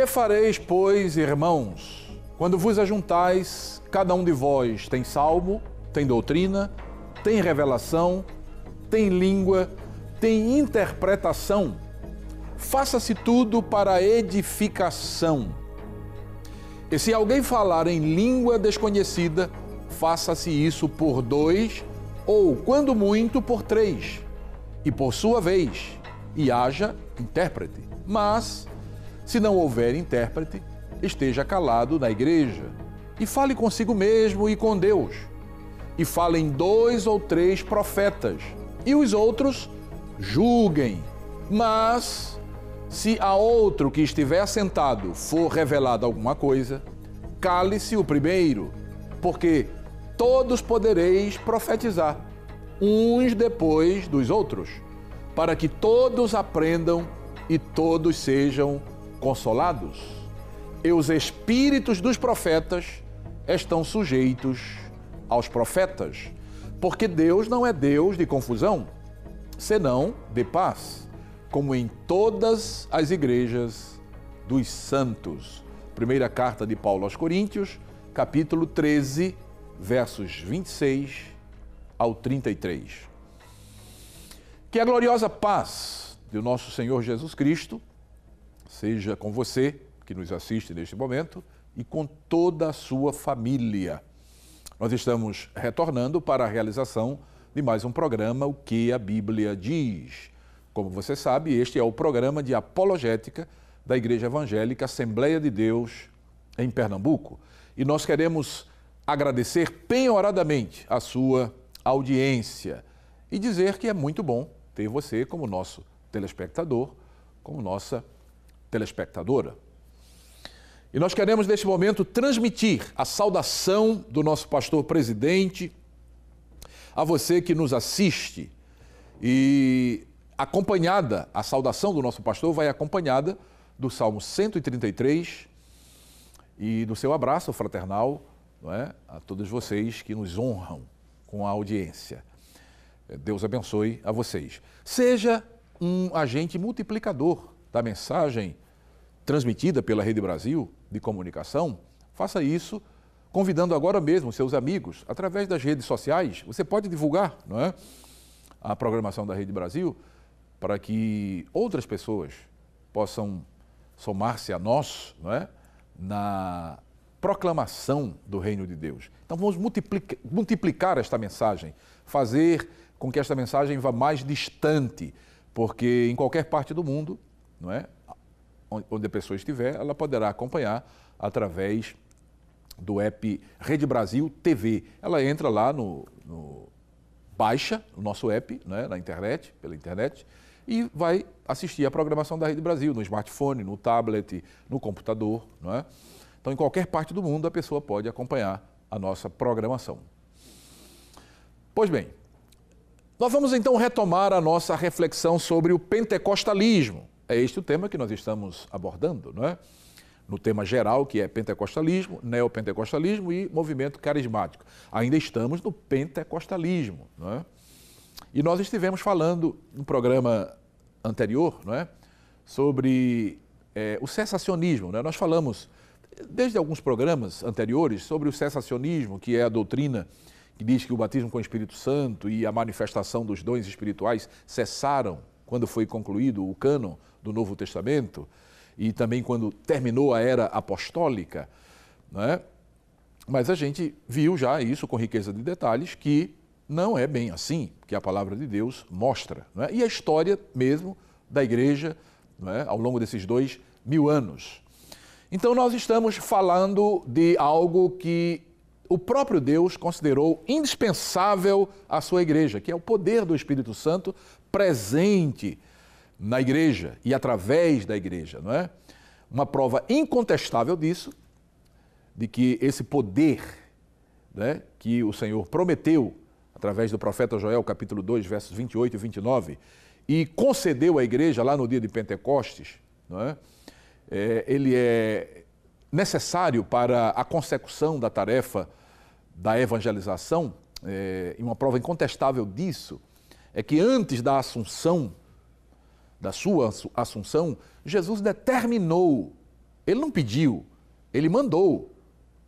Que fareis, pois, irmãos, quando vos ajuntais, cada um de vós tem salmo, tem doutrina, tem revelação, tem língua, tem interpretação. Faça-se tudo para edificação. E se alguém falar em língua desconhecida, faça-se isso por dois, ou, quando muito, por três, e por sua vez, e haja intérprete. Mas, se não houver intérprete, esteja calado na igreja e fale consigo mesmo e com Deus. E falem dois ou três profetas, e os outros julguem. Mas, se a outro que estiver sentado for revelada alguma coisa, cale-se o primeiro, porque todos podereis profetizar, uns depois dos outros, para que todos aprendam e todos sejam consolados, e os espíritos dos profetas estão sujeitos aos profetas, porque Deus não é Deus de confusão, senão de paz, como em todas as igrejas dos santos. Primeira carta de Paulo aos Coríntios, capítulo 13, versos 26 ao 33. Que a gloriosa paz do nosso Senhor Jesus Cristo, seja com você, que nos assiste neste momento, e com toda a sua família. Nós estamos retornando para a realização de mais um programa O que a Bíblia diz. Como você sabe, este é o programa de apologética da Igreja Evangélica Assembleia de Deus em Pernambuco. E nós queremos agradecer penhoradamente a sua audiência e dizer que é muito bom ter você como nosso telespectador, como nossa telespectadora. E nós queremos, neste momento, transmitir a saudação do nosso pastor presidente a você que nos assiste. E acompanhada, a saudação do nosso pastor vai acompanhada do Salmo 133 e do seu abraço fraternal é? a todos vocês que nos honram com a audiência. Deus abençoe a vocês. Seja um agente multiplicador da mensagem transmitida pela Rede Brasil de comunicação, faça isso convidando agora mesmo seus amigos através das redes sociais. Você pode divulgar, não é? A programação da Rede Brasil para que outras pessoas possam somar-se a nós, não é? Na proclamação do reino de Deus. Então vamos multiplicar, multiplicar esta mensagem, fazer com que esta mensagem vá mais distante, porque em qualquer parte do mundo não é? onde a pessoa estiver, ela poderá acompanhar através do app Rede Brasil TV. Ela entra lá no, no baixa o nosso app né, na internet, pela internet, e vai assistir a programação da Rede Brasil no smartphone, no tablet, no computador, não é? Então, em qualquer parte do mundo, a pessoa pode acompanhar a nossa programação. Pois bem, nós vamos então retomar a nossa reflexão sobre o pentecostalismo. É este o tema que nós estamos abordando, não é? No tema geral, que é pentecostalismo, neopentecostalismo e movimento carismático. Ainda estamos no pentecostalismo, não é? E nós estivemos falando no programa anterior, não é? Sobre é, o cessacionismo, né? Nós falamos desde alguns programas anteriores sobre o cessacionismo, que é a doutrina que diz que o batismo com o Espírito Santo e a manifestação dos dons espirituais cessaram quando foi concluído o cânon do Novo Testamento e também quando terminou a era apostólica, né? Mas a gente viu já isso com riqueza de detalhes que não é bem assim que a palavra de Deus mostra. Né? E a história mesmo da igreja né? ao longo desses dois mil anos. Então, nós estamos falando de algo que o próprio Deus considerou indispensável à sua igreja, que é o poder do Espírito Santo presente na igreja e através da igreja, não é? Uma prova incontestável disso, de que esse poder né, que o Senhor prometeu através do profeta Joel, capítulo 2, versos 28 e 29, e concedeu à igreja lá no dia de Pentecostes, não é? é ele é necessário para a consecução da tarefa da evangelização, é, e uma prova incontestável disso é que antes da assunção, da sua assunção, Jesus determinou, ele não pediu, ele mandou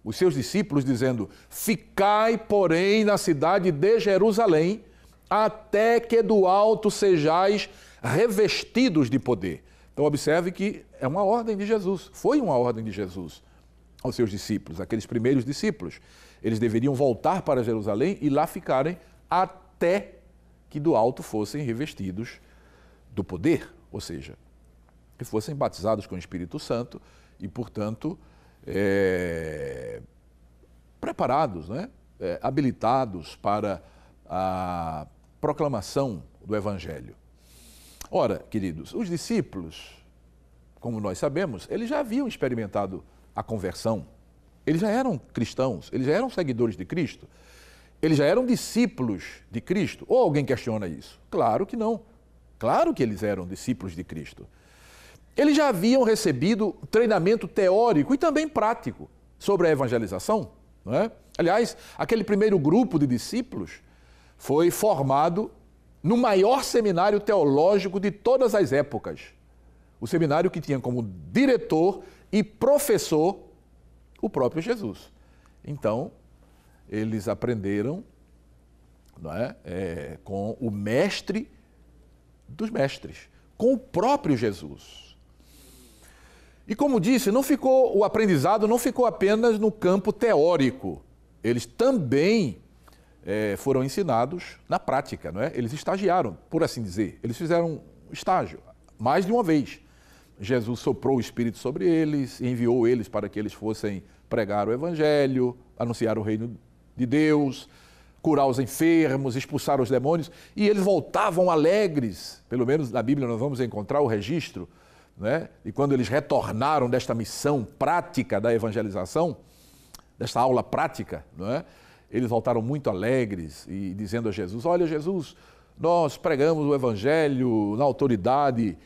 os seus discípulos dizendo: Ficai, porém, na cidade de Jerusalém, até que do alto sejais revestidos de poder. Então, observe que é uma ordem de Jesus, foi uma ordem de Jesus aos seus discípulos, aqueles primeiros discípulos. Eles deveriam voltar para Jerusalém e lá ficarem até que do alto fossem revestidos do poder, ou seja, que fossem batizados com o Espírito Santo e, portanto, é, preparados, né? É, habilitados para a proclamação do Evangelho. Ora, queridos, os discípulos, como nós sabemos, eles já haviam experimentado a conversão, eles já eram cristãos, eles já eram seguidores de Cristo. Eles já eram discípulos de Cristo? Ou alguém questiona isso? Claro que não. Claro que eles eram discípulos de Cristo. Eles já haviam recebido treinamento teórico e também prático sobre a evangelização. Não é? Aliás, aquele primeiro grupo de discípulos foi formado no maior seminário teológico de todas as épocas. O seminário que tinha como diretor e professor o próprio Jesus. Então, eles aprenderam não é? é com o mestre dos mestres, com o próprio Jesus. E como disse, não ficou o aprendizado não ficou apenas no campo teórico. Eles também é, foram ensinados na prática, não é? Eles estagiaram, por assim dizer. Eles fizeram estágio mais de uma vez. Jesus soprou o Espírito sobre eles, enviou eles para que eles fossem pregar o Evangelho, anunciar o reino de Deus, curar os enfermos, expulsar os demônios, e eles voltavam alegres. Pelo menos na Bíblia nós vamos encontrar o registro, né? E quando eles retornaram desta missão prática da evangelização, desta aula prática, não é? Eles voltaram muito alegres e dizendo a Jesus: "Olha, Jesus, nós pregamos o evangelho na autoridade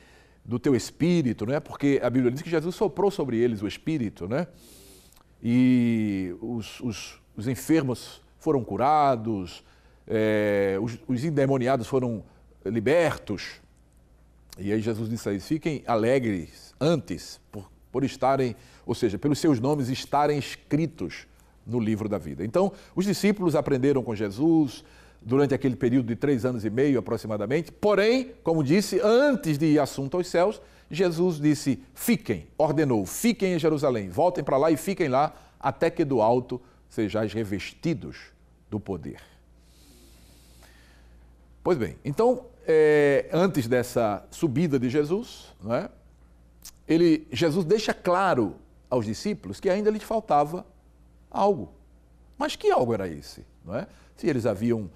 do teu espírito, não é Porque a Bíblia diz que Jesus soprou sobre eles o espírito, né? E os, os os enfermos foram curados, é, os, os endemoniados foram libertos. E aí Jesus disse a eles: fiquem alegres antes por, por estarem, ou seja, pelos seus nomes estarem escritos no livro da vida. Então, os discípulos aprenderam com Jesus durante aquele período de três anos e meio aproximadamente. Porém, como disse, antes de ir assunto aos céus, Jesus disse: fiquem, ordenou, fiquem em Jerusalém, voltem para lá e fiquem lá até que do alto sejais revestidos do poder. Pois bem, então, é, antes dessa subida de Jesus, é? ele, Jesus deixa claro aos discípulos que ainda lhes faltava algo. Mas que algo era esse? É? Se eles haviam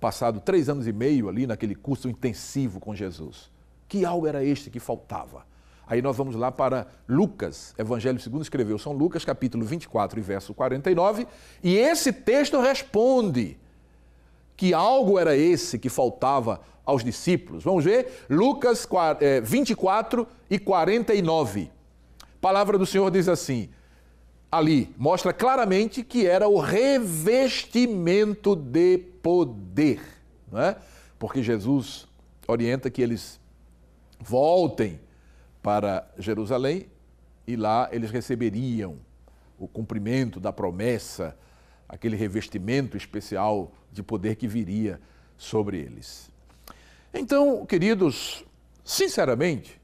passado três anos e meio ali naquele curso intensivo com Jesus, que algo era este que faltava? Aí nós vamos lá para Lucas, Evangelho segundo escreveu São Lucas, capítulo 24 e verso 49, e esse texto responde que algo era esse que faltava aos discípulos. Vamos ver? Lucas 24 eh, e 49. A palavra do Senhor diz assim: ali mostra claramente que era o revestimento de poder, não é? Porque Jesus orienta que eles voltem para Jerusalém e lá eles receberiam o cumprimento da promessa, aquele revestimento especial de poder que viria sobre eles. Então, queridos, sinceramente,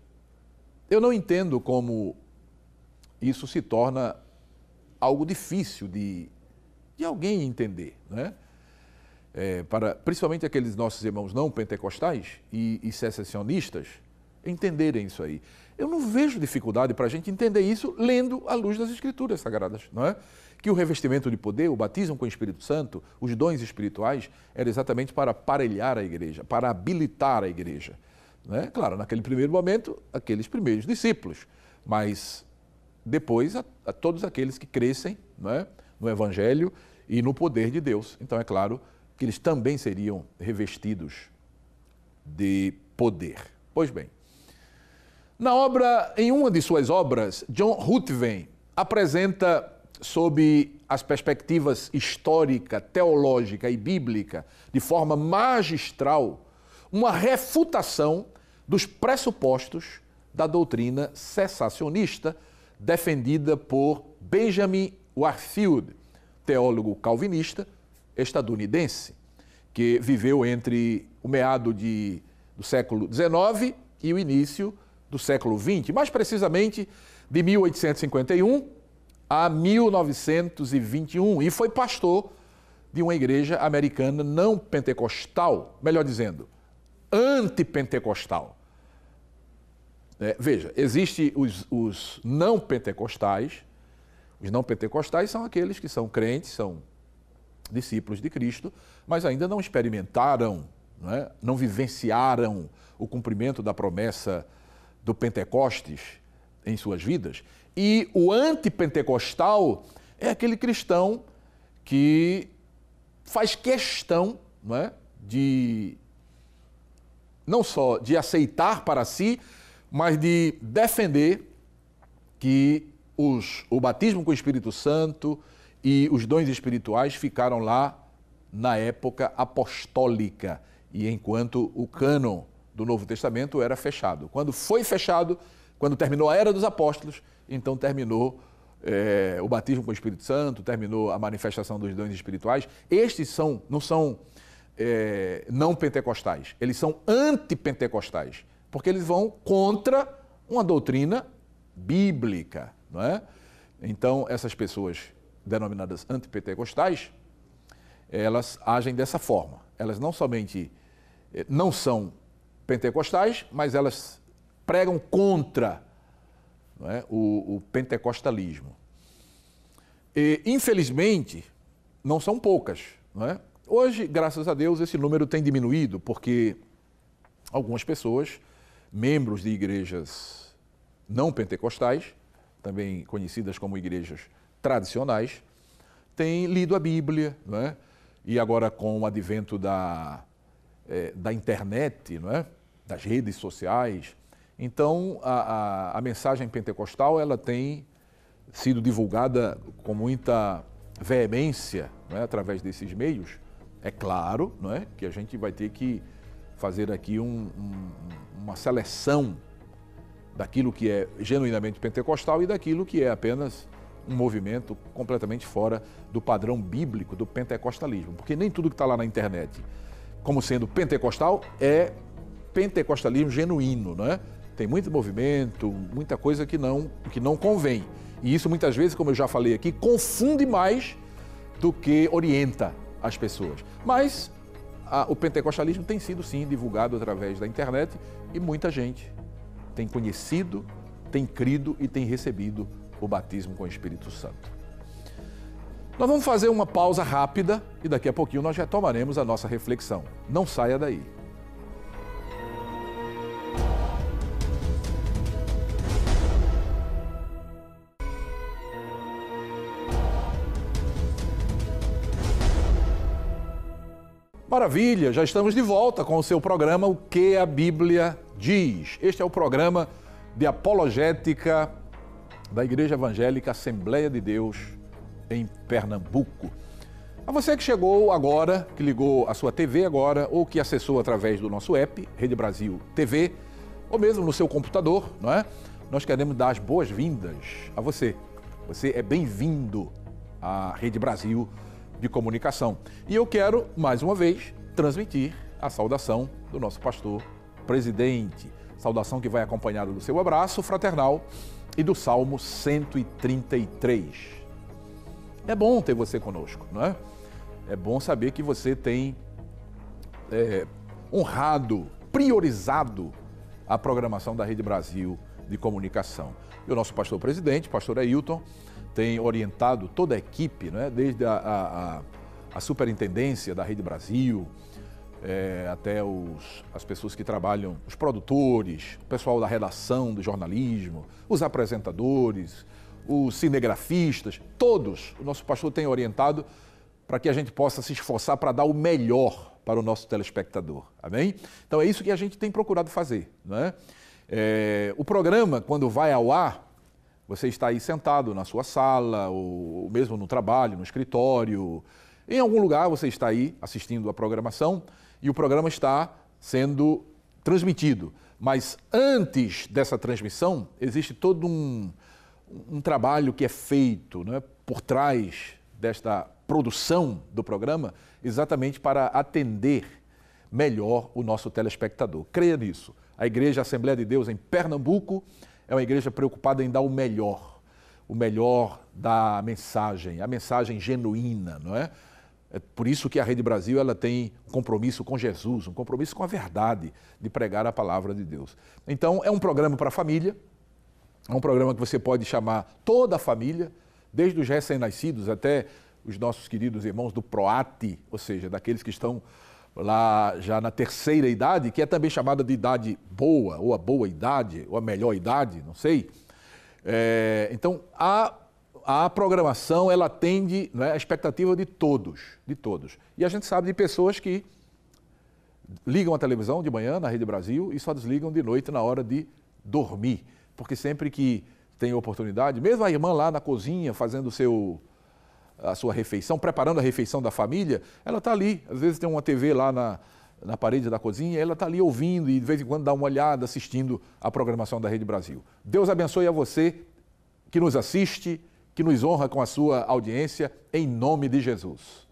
eu não entendo como isso se torna algo difícil de, de alguém entender, né? É, para, principalmente aqueles nossos irmãos não pentecostais e, e secessionistas entenderem isso aí. Eu não vejo dificuldade para a gente entender isso lendo à luz das Escrituras Sagradas, não é? Que o revestimento de poder, o batismo com o Espírito Santo, os dons espirituais, era exatamente para aparelhar a igreja, para habilitar a igreja. Né? Claro, naquele primeiro momento, aqueles primeiros discípulos, mas depois a, a todos aqueles que crescem é? no Evangelho e no poder de Deus. Então, é claro que eles também seriam revestidos de poder. Pois bem, na obra, em uma de suas obras, John Ruthven apresenta sob as perspectivas histórica, teológica e bíblica, de forma magistral, uma refutação dos pressupostos da doutrina cessacionista defendida por Benjamin Warfield, teólogo calvinista estadunidense, que viveu entre o meado de, do século XIX e o início do século XX, mais precisamente de 1851 a 1921, e foi pastor de uma igreja americana não pentecostal, melhor dizendo, antipentecostal. É, veja, existem os, os não pentecostais, os não pentecostais são aqueles que são crentes, são discípulos de Cristo, mas ainda não experimentaram, não, é? não vivenciaram o cumprimento da promessa do Pentecostes em suas vidas. E o antipentecostal é aquele cristão que faz questão não é, de não só de aceitar para si, mas de defender que os, o batismo com o Espírito Santo e os dons espirituais ficaram lá na época apostólica e enquanto o cânon do Novo Testamento era fechado. Quando foi fechado, quando terminou a era dos apóstolos, então terminou é, o batismo com o Espírito Santo, terminou a manifestação dos dons espirituais. Estes são, não são é, não pentecostais, eles são antipentecostais, porque eles vão contra uma doutrina bíblica, não é? Então, essas pessoas denominadas antipentecostais, elas agem dessa forma. Elas não somente eh, não são pentecostais, mas elas pregam contra é, o, o, pentecostalismo. E, infelizmente, não são poucas. Não é? Hoje, graças a Deus, esse número tem diminuído, porque algumas pessoas, membros de igrejas não pentecostais, também conhecidas como igrejas tradicionais, têm lido a Bíblia, não é? e agora com o advento da, é, da internet, não é? das redes sociais. Então, a, a, a mensagem pentecostal ela tem sido divulgada com muita veemência é, através desses meios. É claro é, que a gente vai ter que fazer aqui um, um, uma seleção daquilo que é genuinamente pentecostal e daquilo que é apenas um movimento completamente fora do padrão bíblico do pentecostalismo, porque nem tudo que está lá na internet como sendo pentecostal é pentecostalismo genuíno, né? Tem muito movimento, muita coisa que não, que não convém. E isso muitas vezes, como eu já falei aqui, confunde mais do que orienta as pessoas. Mas a, o pentecostalismo tem sido sim divulgado através da internet e muita gente tem conhecido, tem crido e tem recebido o batismo com o Espírito Santo. Nós vamos fazer uma pausa rápida e daqui a pouquinho nós retomaremos a nossa reflexão. Não saia daí. Maravilha, já estamos de volta com o seu programa O que a Bíblia diz. Este é o programa de apologética da Igreja Evangélica Assembleia de Deus em Pernambuco. A você que chegou agora, que ligou a sua TV agora, ou que acessou através do nosso app, Rede Brasil TV, ou mesmo no seu computador, não é? Nós queremos dar as boas-vindas a você. Você é bem-vindo à Rede Brasil TV de comunicação. E eu quero, mais uma vez, transmitir a saudação do nosso pastor presidente. Saudação que vai acompanhada do seu abraço fraternal e do Salmo 133. É bom ter você conosco, não é? É bom saber que você tem é, honrado, priorizado a programação da Rede Brasil de Comunicação. E o nosso pastor presidente, pastor Ailton, tem orientado toda a equipe, né? desde a, a, a superintendência da Rede Brasil, é, até os, as pessoas que trabalham, os produtores, o pessoal da redação do jornalismo, os apresentadores, os cinegrafistas, todos. O nosso pastor tem orientado para que a gente possa se esforçar para dar o melhor para o nosso telespectador. Amém? Então é isso que a gente tem procurado fazer. Né? É, eh, o programa, quando vai ao ar, você está aí sentado na sua sala, ou mesmo no trabalho, no escritório, em algum lugar você está aí assistindo a programação e o programa está sendo transmitido. Mas antes dessa transmissão, existe todo um, um trabalho que é feito né, por trás desta produção do programa, exatamente para atender melhor o nosso telespectador. Creia nisso. A Igreja Assembleia de Deus em Pernambuco é uma igreja preocupada em dar o melhor, o melhor da mensagem, a mensagem genuína, não é? É por isso que a Rede Brasil ela tem um compromisso com Jesus, um compromisso com a verdade de pregar a palavra de Deus. Então, é um programa para a família, é um programa que você pode chamar toda a família, desde os recém-nascidos até os nossos queridos irmãos do PROAT, ou seja, daqueles que estão lá já na terceira idade, que é também chamada de idade boa, ou a boa idade, ou a melhor idade, não sei. É, então, a, a programação, ela atende né, a expectativa de todos, de todos. E a gente sabe de pessoas que ligam a televisão de manhã na Rede Brasil e só desligam de noite na hora de dormir. Porque sempre que tem oportunidade, mesmo a irmã lá na cozinha fazendo o seu a sua refeição, preparando a refeição da família, ela está ali. Às vezes tem uma TV lá na, na parede da cozinha, ela está ali ouvindo e de vez em quando dá uma olhada, assistindo a programação da Rede Brasil. Deus abençoe a você que nos assiste, que nos honra com a sua audiência, em nome de Jesus.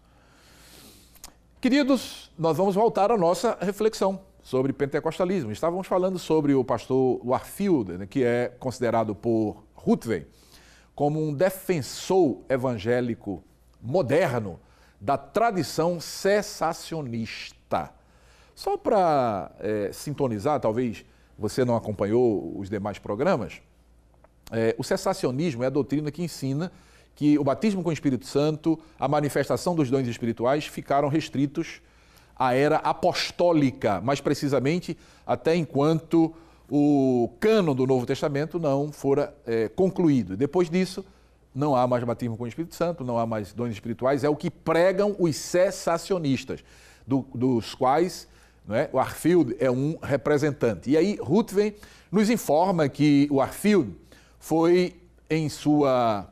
Queridos, nós vamos voltar à nossa reflexão sobre pentecostalismo. Estávamos falando sobre o pastor Warfield, né, que é considerado por Ruthven como um defensor evangélico moderno da tradição cessacionista. Só para é, sintonizar, talvez você não acompanhou os demais programas, é, o cessacionismo é a doutrina que ensina que o batismo com o Espírito Santo, a manifestação dos dons espirituais ficaram restritos à era apostólica, mais precisamente até enquanto o cano do Novo Testamento não fora é, concluído. Depois disso, não há mais batismo com o Espírito Santo, não há mais dons espirituais, é o que pregam os cessacionistas, do, dos quais é? o Arfield é um representante. E aí Ruthven nos informa que o Arfield foi, em sua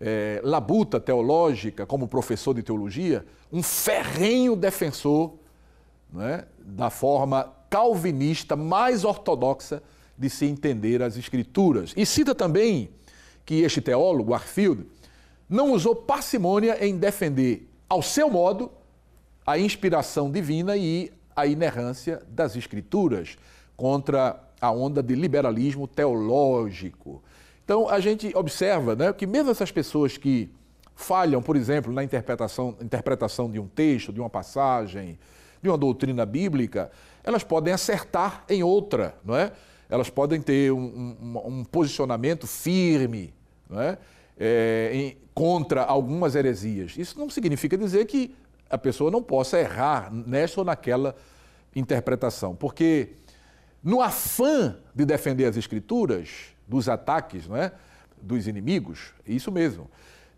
é, labuta teológica, como professor de teologia, um ferrenho defensor é? da forma calvinista mais ortodoxa de se entender as Escrituras. E cita também que este teólogo, Arfield, não usou parcimônia em defender, ao seu modo, a inspiração divina e a inerrância das Escrituras contra a onda de liberalismo teológico. Então, a gente observa né, que, mesmo essas pessoas que falham, por exemplo, na interpretação, interpretação de um texto, de uma passagem, de uma doutrina bíblica, elas podem acertar em outra, não é? Elas podem ter um, um, um posicionamento firme, não é? é em, contra algumas heresias. Isso não significa dizer que a pessoa não possa errar nesta ou naquela interpretação, porque no afã de defender as escrituras dos ataques, não é? dos inimigos, isso mesmo,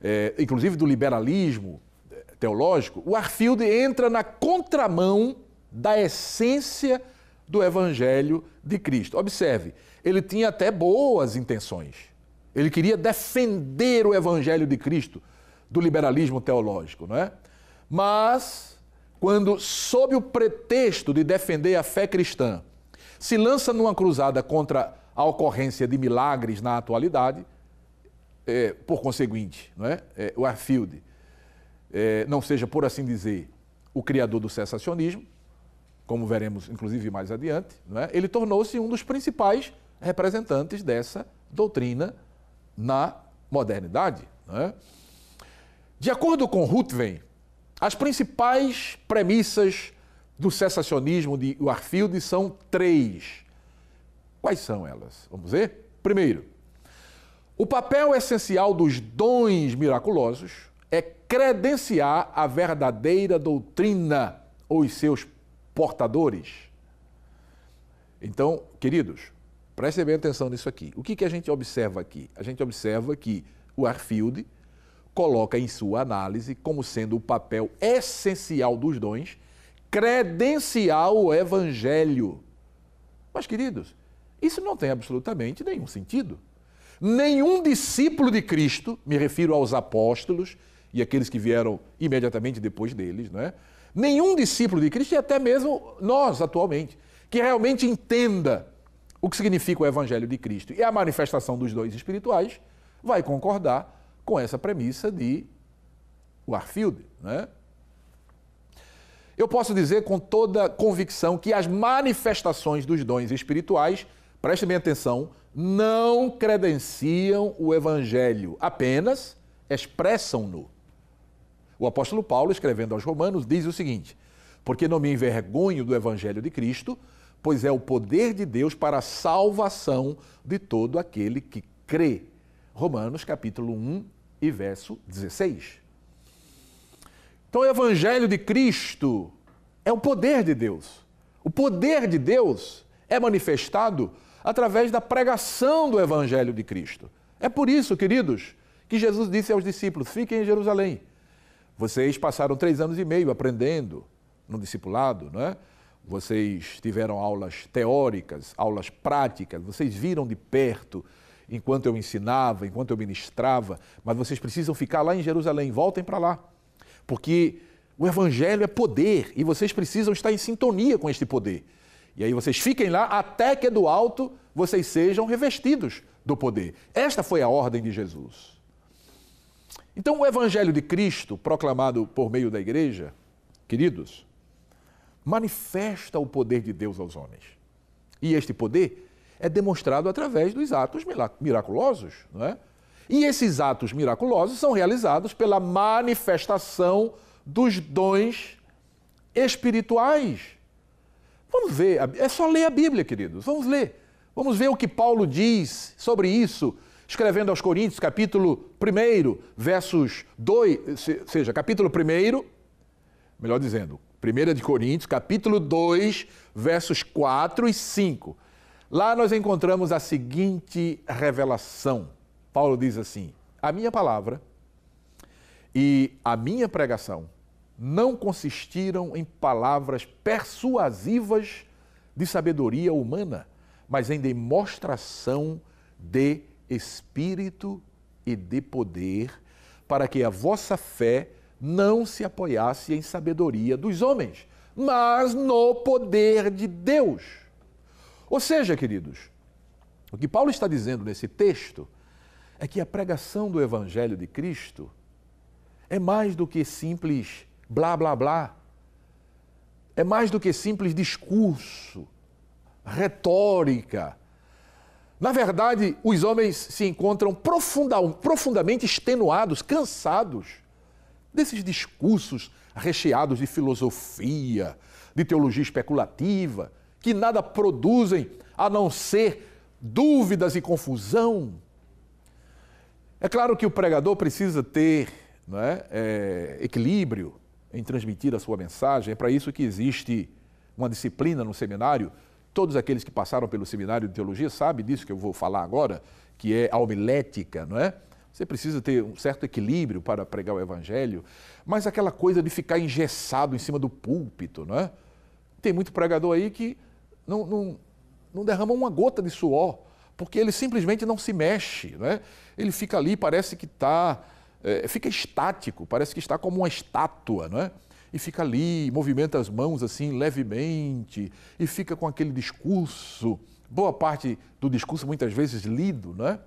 é, inclusive do liberalismo é, teológico, o Arfield entra na contramão da essência do Evangelho de Cristo. Observe, ele tinha até boas intenções. Ele queria defender o Evangelho de Cristo do liberalismo teológico, não é? Mas, quando, sob o pretexto de defender a fé cristã, se lança numa cruzada contra a ocorrência de milagres na atualidade, é, por conseguinte, não é? é o Arfield, é, não seja, por assim dizer, o criador do cessacionismo, como veremos inclusive mais adiante, é? ele tornou-se um dos principais representantes dessa doutrina na modernidade. É? De acordo com Ruthven, as principais premissas do cessacionismo de Warfield são três. Quais são elas? Vamos ver? Primeiro, o papel essencial dos dons miraculosos é credenciar a verdadeira doutrina ou os seus portadores. Então, queridos, prestem bem atenção nisso aqui. O que, que a gente observa aqui? A gente observa que o Arfield coloca em sua análise como sendo o papel essencial dos dons credencial o evangelho. Mas, queridos, isso não tem absolutamente nenhum sentido. Nenhum discípulo de Cristo, me refiro aos apóstolos e aqueles que vieram imediatamente depois deles, não é? Nenhum discípulo de Cristo, e até mesmo nós atualmente, que realmente entenda o que significa o Evangelho de Cristo e a manifestação dos dois espirituais, vai concordar com essa premissa de Warfield. Né? Eu posso dizer com toda convicção que as manifestações dos dons espirituais, prestem bem atenção, não credenciam o Evangelho, apenas expressam-no. O apóstolo Paulo, escrevendo aos Romanos, diz o seguinte: Porque não me envergonho do evangelho de Cristo, pois é o poder de Deus para a salvação de todo aquele que crê. Romanos capítulo 1 e verso 16. Então, o evangelho de Cristo é o poder de Deus. O poder de Deus é manifestado através da pregação do evangelho de Cristo. É por isso, queridos, que Jesus disse aos discípulos: fiquem em Jerusalém vocês passaram três anos e meio aprendendo no discipulado, não é? Vocês tiveram aulas teóricas, aulas práticas, vocês viram de perto enquanto eu ensinava, enquanto eu ministrava, mas vocês precisam ficar lá em Jerusalém, voltem para lá. Porque o evangelho é poder e vocês precisam estar em sintonia com este poder. E aí vocês fiquem lá até que do alto vocês sejam revestidos do poder. Esta foi a ordem de Jesus. Então, o Evangelho de Cristo, proclamado por meio da igreja, queridos, manifesta o poder de Deus aos homens. E este poder é demonstrado através dos atos miraculosos, não é? E esses atos miraculosos são realizados pela manifestação dos dons espirituais. Vamos ver, é só ler a Bíblia, queridos, vamos ler. Vamos ver o que Paulo diz sobre isso escrevendo aos Coríntios, capítulo 1, versos 2, seja, capítulo 1, melhor dizendo, 1 de Coríntios, capítulo 2, versos 4 e 5. Lá nós encontramos a seguinte revelação. Paulo diz assim: A minha palavra e a minha pregação não consistiram em palavras persuasivas de sabedoria humana, mas em demonstração de espírito e de poder, para que a vossa fé não se apoiasse em sabedoria dos homens, mas no poder de Deus. Ou seja, queridos, o que Paulo está dizendo nesse texto é que a pregação do Evangelho de Cristo é mais do que simples blá blá blá, é mais do que simples discurso, retórica, na verdade, os homens se encontram profunda, profundamente extenuados, cansados desses discursos recheados de filosofia, de teologia especulativa, que nada produzem a não ser dúvidas e confusão. É claro que o pregador precisa ter é, é, equilíbrio em transmitir a sua mensagem, é para isso que existe uma disciplina no seminário Todos aqueles que passaram pelo seminário de teologia sabem disso que eu vou falar agora, que é a homilética, não é? Você precisa ter um certo equilíbrio para pregar o evangelho, mas aquela coisa de ficar engessado em cima do púlpito, não é? Tem muito pregador aí que não, não, não derrama uma gota de suor, porque ele simplesmente não se mexe, não é? Ele fica ali, parece que está. É, eh, fica estático, parece que está como uma estátua, não é? e fica ali, movimenta as mãos assim levemente e fica com aquele discurso, boa parte do discurso muitas vezes lido, não é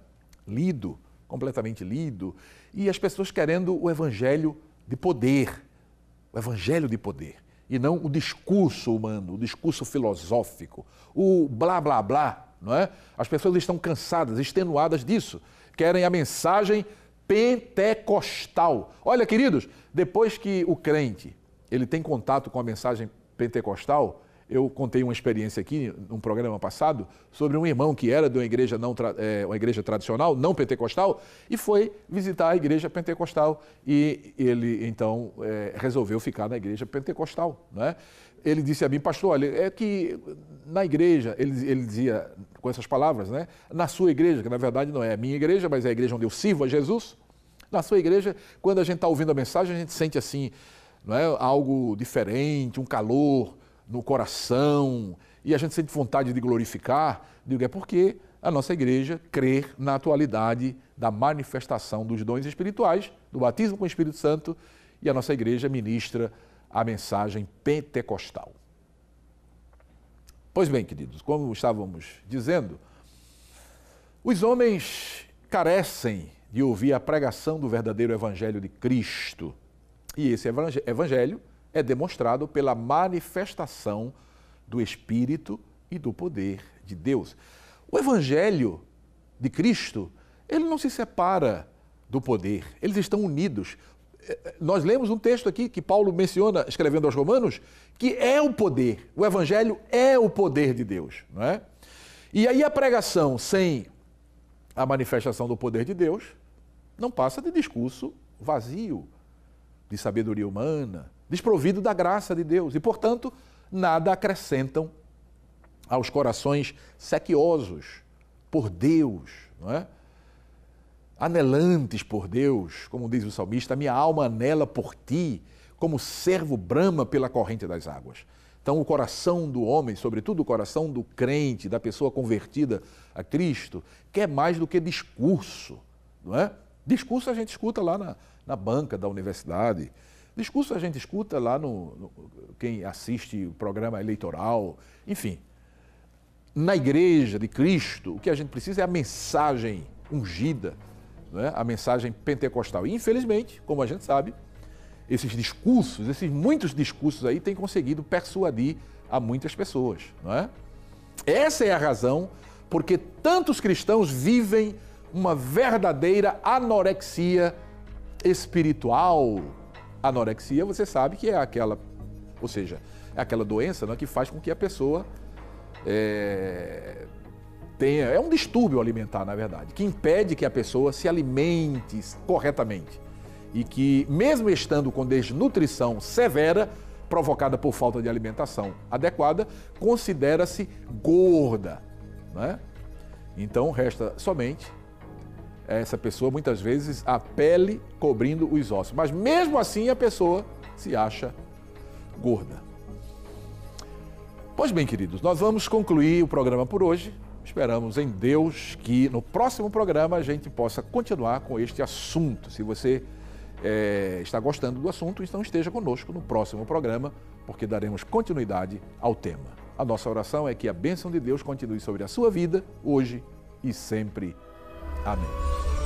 Lido, completamente lido, e as pessoas querendo o evangelho de poder, o evangelho de poder, e não o discurso humano, o discurso filosófico, o blá blá blá, não é? As pessoas estão cansadas, extenuadas disso, querem a mensagem pentecostal. Olha, queridos, depois que o crente, ele tem contato com a mensagem pentecostal. Eu contei uma experiência aqui, num programa passado, sobre um irmão que era de uma igreja, não, é, uma igreja tradicional, não pentecostal, e foi visitar a igreja pentecostal. E ele, então, é, resolveu ficar na igreja pentecostal. Né? Ele disse a mim, pastor, olha, é que na igreja, ele, ele dizia com essas palavras, né? Na sua igreja, que na verdade não é a minha igreja, mas é a igreja onde eu sirvo a Jesus, na sua igreja, quando a gente está ouvindo a mensagem, a gente sente assim não é? algo diferente, um calor no coração, e a gente sente vontade de glorificar, digo, é porque a nossa igreja crê na atualidade da manifestação dos dons espirituais, do batismo com o Espírito Santo, e a nossa igreja ministra a mensagem pentecostal. Pois bem, queridos, como estávamos dizendo, os homens carecem de ouvir a pregação do verdadeiro Evangelho de Cristo e esse evangelho é demonstrado pela manifestação do Espírito e do poder de Deus. O evangelho de Cristo, ele não se separa do poder, eles estão unidos. É, é, nós lemos um texto aqui que Paulo menciona, escrevendo aos Romanos, que é o poder. O evangelho é o poder de Deus, não é? E aí a pregação sem a manifestação do poder de Deus não passa de discurso vazio, de sabedoria humana, desprovido da graça de Deus e, portanto, nada acrescentam aos corações sequiosos por Deus, não é? Anelantes por Deus, como diz o salmista, minha alma anela por ti, como servo brama pela corrente das águas. Então, o coração do homem, sobretudo o coração do crente, da pessoa convertida a Cristo, quer mais do que discurso, não é? Discurso a gente escuta lá na, na banca da universidade. Discurso a gente escuta lá no, no quem assiste o programa eleitoral, enfim. Na igreja de Cristo, o que a gente precisa é a mensagem ungida, é? a mensagem pentecostal. E, infelizmente, como a gente sabe, esses discursos, esses muitos discursos aí têm conseguido persuadir a muitas pessoas, não é? Essa é a razão porque tantos cristãos vivem uma verdadeira anorexia espiritual. Anorexia, você sabe que é aquela, ou seja, é aquela doença né, que faz com que a pessoa é, tenha. É um distúrbio alimentar, na verdade, que impede que a pessoa se alimente corretamente. E que, mesmo estando com desnutrição severa, provocada por falta de alimentação adequada, considera-se gorda. Né? Então, resta somente essa pessoa, muitas vezes, a pele cobrindo os ossos. Mas mesmo assim, a pessoa se acha gorda. Pois bem, queridos, nós vamos concluir o programa por hoje. Esperamos em Deus que no próximo programa a gente possa continuar com este assunto. Se você é, está gostando do assunto, então esteja conosco no próximo programa, porque daremos continuidade ao tema. A nossa oração é que a bênção de Deus continue sobre a sua vida, hoje e sempre. Amém.